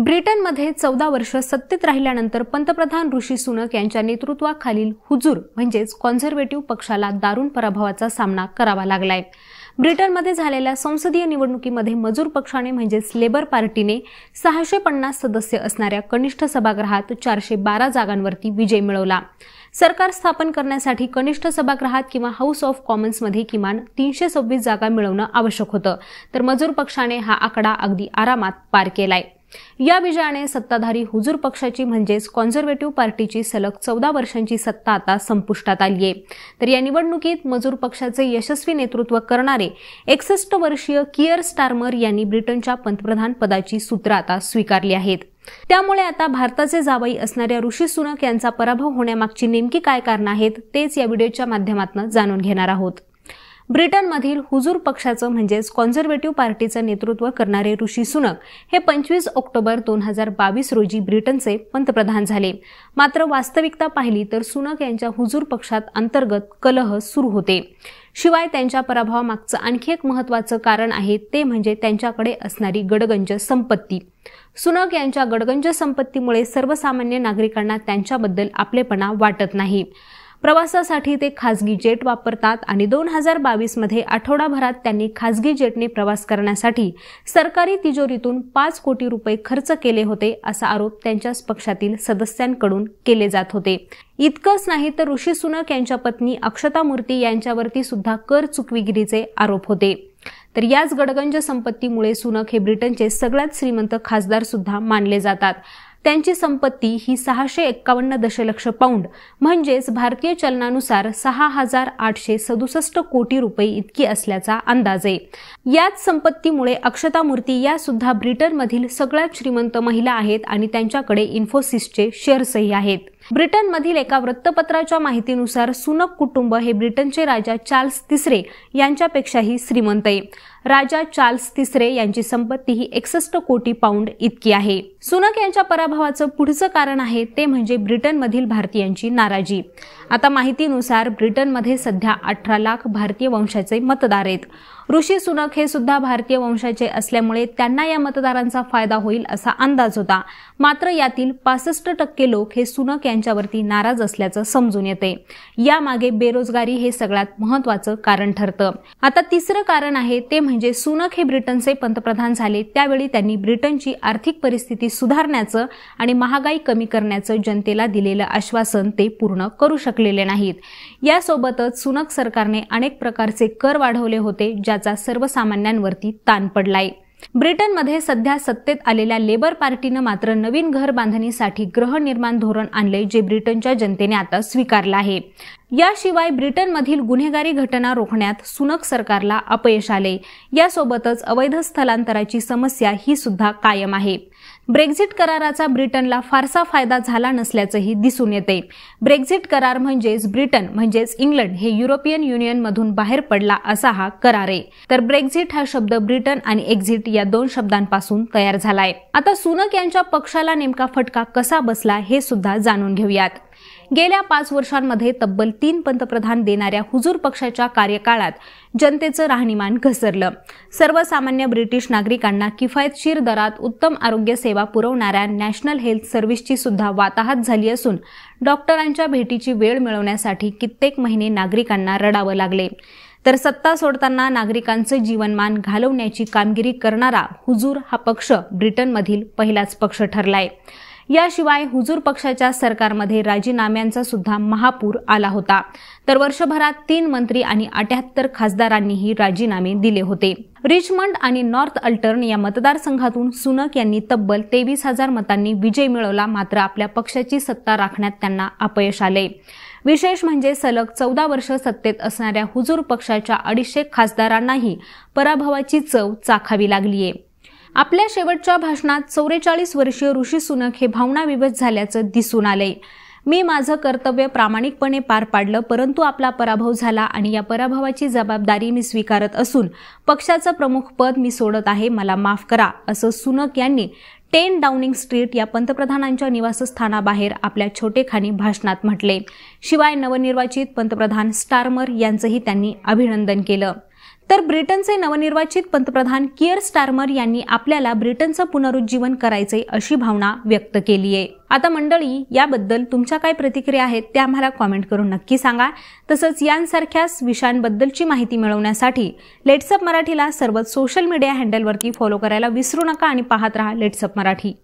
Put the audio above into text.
ब्रिटनमध्ये चौदा वर्ष सत्तेत राहिल्यानंतर पंतप्रधान ऋषी सुनक यांच्या नेतृत्वाखालील हुजूर म्हणजेच कॉन्झर्वेटिव्ह पक्षाला दारुण पराभवाचा सामना करावा लागलाय ब्रिटनमध्ये झालेल्या संसदीय निवडणुकीमध्ये मजूर पक्षाने म्हणजेच लेबर पार्टीने सहाशे पन्नास सदस्य असणाऱ्या कनिष्ठ सभागृहात चारशे बारा जागांवरती विजय मिळवला सरकार स्थापन करण्यासाठी कनिष्ठ सभागृहात किंवा हाऊस ऑफ कॉमन्समध्ये किमान तीनशे सव्वीस जागा मिळवणं आवश्यक होतं तर मजूर पक्षाने हा आकडा अगदी आरामात पार केलाय या विजयाने सत्ताधारी हुजूर पक्षाची म्हणजेच कॉन्झर्वेटिव्ह पार्टीची सलग चौदा वर्षांची सत्ता आता संपुष्टात आली आहे तर या निवडणुकीत मजूर पक्षाचे यशस्वी नेतृत्व करणारे एकसष्ट वर्षीय किअर स्टार्मर यांनी ब्रिटनच्या पंतप्रधान पदाची सूत्र आता स्वीकारली आहेत त्यामुळे आता भारताचे जावई असणाऱ्या ऋषी सुनक यांचा पराभव होण्यामागची नेमकी काय कारणं आहेत तेच या व्हिडिओच्या माध्यमातून जाणून घेणार आहोत ब्रिटनमधील हुजूर पक्षाचं म्हणजेच कॉन्झर्वेटिव्ह पार्टीचं नेतृत्व करणारे ऋषी सुनक हे पंचवीस ऑक्टोबर दोन हजार बावीस रोजी ब्रिटनचे पंतप्रधान झाले मात्र वास्तविकता पाहिली तर सुनक यांच्या हुजूर पक्षात अंतर्गत कलह सुरू होते शिवाय त्यांच्या पराभवामागचं आणखी एक महत्वाचं कारण आहे ते म्हणजे त्यांच्याकडे असणारी गडगंज संपत्ती सुनक यांच्या गडगंज संपत्तीमुळे सर्वसामान्य नागरिकांना त्यांच्याबद्दल आपलेपणा वाटत नाही प्रवासासाठी ते खासगी जेट वापरतात आणि दोन हजार बावीसमध्ये आठवडाभरात त्यांनी खासगी जेटने प्रवास करण्यासाठी सरकारी तिजोरीतून पाच कोटी रुपये खर्च केले होते असा आरोप त्यांच्याच पक्षातील सदस्यांकडून केले जात होते इतकंच नाही तर ऋषी सुनक यांच्या पत्नी अक्षता मूर्ती यांच्यावरती सुद्धा कर चुकवेगिरीचे आरोप होते तर याच गडगंज संपत्तीमुळे सुनक हे ब्रिटनचे सगळ्यात श्रीमंत खासदार सुद्धा मानले जातात त्यांची संपत्ती ही सहाशे एक्कावन्न दशलक्ष पाऊंड म्हणजेच भारतीय चलनानुसार सहा हजार आठशे सदुसष्ट कोटी रुपये इतकी असल्याचा अंदाज आहे याच संपत्तीमुळे अक्षता मूर्ती या सुद्धा ब्रिटनमधील सगळ्यात श्रीमंत महिला आहेत आणि त्यांच्याकडे इन्फोसिसचे शेअर्सही आहेत ब्रिटनमधील एका वृत्तपत्राच्या माहितीनुसार सुनक कुटुंब हे ब्रिटनचे राजा चार्ल्स तिसरे यांच्यापेक्षाही श्रीमंत आहे राजा चार्ल्स तिसरे यांची संपत्ती ही एकसष्ट कोटी पाऊंड इतकी आहे सुनक यांच्या पराभवाचं पुढचं कारण आहे ते म्हणजे ब्रिटनमधील भारतीयांची नाराजी आता माहितीनुसार ब्रिटनमध्ये सध्या अठरा लाख भारतीय वंशाचे मतदार आहेत ऋषी सुनक हे सुद्धा भारतीय वंशाचे असल्यामुळे त्यांना या मतदारांचा फायदा होईल असा अंदाज होता मात्र यातील पासष्ट टक्के लोक हे सुनक यांच्यावरती नाराज असल्याचं समजून येते यामागे बेरोजगारी हे सगळ्यात महत्वाचं कारण ठरतं आता तिसरं कारण आहे ते म्हणजे सुनक हे ब्रिटनचे पंतप्रधान झाले त्यावेळी त्यांनी ब्रिटनची आर्थिक परिस्थिती सुधारण्याचं आणि महागाई कमी करण्याचं जनतेला दिलेलं आश्वासन ते पूर्ण करू शकलेले नाहीत यासोबतच सुनक सरकारने अनेक प्रकारचे कर वाढवले होते ज्या सर्वसामान्यांवरती ताण पडलाय ब्रिटनमध्ये सध्या सत्तेत आलेल्या लेबर पार्टीनं मात्र नवीन घर बांधणीसाठी गृहनिर्माण धोरण आणलंय जे ब्रिटनच्या जनतेने आता स्वीकारलं आहे याशिवाय ब्रिटनमधील गुन्हेगारी घटना रोखण्यात सुनक सरकारला अपयश आले यासोबतच अवैध स्थलांतराची समस्या ही सुद्धा कायम आहे ब्रेक्झिट कराराचा ब्रिटनला फारसा फायदा झाला नसल्याचंही दिसून येते ब्रेक्झिट करार म्हणजेच ब्रिटन म्हणजेच इंग्लंड हे युरोपियन युनियनमधून बाहेर पडला असा हा करार आहे तर ब्रेक्झिट हा शब्द ब्रिटन आणि एक्झिट या दोन शब्दांपासून तयार झालाय आता सुनक यांच्या पक्षाला नेमका फटका कसा बसला हे सुद्धा जाणून घेऊयात गेल्या पाच वर्षांमध्ये तब्बल तीन पंतप्रधान देणाऱ्या हुजूर पक्षाच्या कार्यकाळात जनतेचं राहणीमान घसरलं सर्वसामान्य ब्रिटिश नागरिकांना किफायतशीर दरात उत्तम आरोग्य सेवा पुरवणाऱ्या नॅशनल हेल्थ सर्व्हिसची सुद्धा वाताहत झाली असून डॉक्टरांच्या भेटीची वेळ मिळवण्यासाठी कित्येक महिने नागरिकांना रडावं लागले तर सत्ता सोडताना नागरिकांचं जीवनमान घालवण्याची कामगिरी करणारा हुजूर हा पक्ष ब्रिटनमधील पहिलाच पक्ष ठरलाय याशिवाय हुजूर पक्षाच्या सरकारमध्ये राजीनाम्यांचा सुद्धा महापूर आला होता तर वर्षभरात तीन मंत्री आणि अठ्याहत्तर खासदारांनीही राजीनामे दिले होते रिचमंड आणि नॉर्थ अल्टर्न या मतदारसंघातून सुनक यांनी तब्बल तेवीस हजार मतांनी विजय मिळवला मात्र आपल्या पक्षाची सत्ता राखण्यात त्यांना अपयश आले विशेष म्हणजे सलग चौदा वर्ष सत्तेत असणाऱ्या हुजूर पक्षाच्या अडीचशे खासदारांनाही पराभवाची चव चाखावी लागलीये आपल्या शेवटच्या भाषणात चौवेचाळीस वर्षीय ऋषी सुनक हे भावनाविवश झाल्याचं दिसून आले मी माझं कर्तव्य प्रामाणिकपणे पार पाडलं परंतु आपला पराभव झाला आणि या पराभवाची जबाबदारी मी स्वीकारत असून पक्षाचं प्रमुख पद मी सोडत आहे मला माफ करा असं सुनक यांनी टेन डाऊनिंग स्ट्रीट या पंतप्रधानांच्या निवासस्थानाबाहेर आपल्या छोटेखानी भाषणात म्हटले शिवाय नवनिर्वाचित पंतप्रधान स्टारमर यांचंही त्यांनी अभिनंदन केलं तर ब्रिटनचे नवनिर्वाचित पंतप्रधान किअर स्टार्मर यांनी आपल्याला ब्रिटनचं पुनरुज्जीवन करायचे अशी भावना व्यक्त केली आहे आता मंडळी याबद्दल तुमच्या काय प्रतिक्रिया आहेत त्या आम्हाला कॉमेंट करून नक्की सांगा तसंच यांसारख्याच विषयांबद्दलची माहिती मिळवण्यासाठी लेट्सअप मराठीला सर्व सोशल मीडिया हँडलवरती फॉलो करायला विसरू नका आणि पाहत राहा लेट्सअप मराठी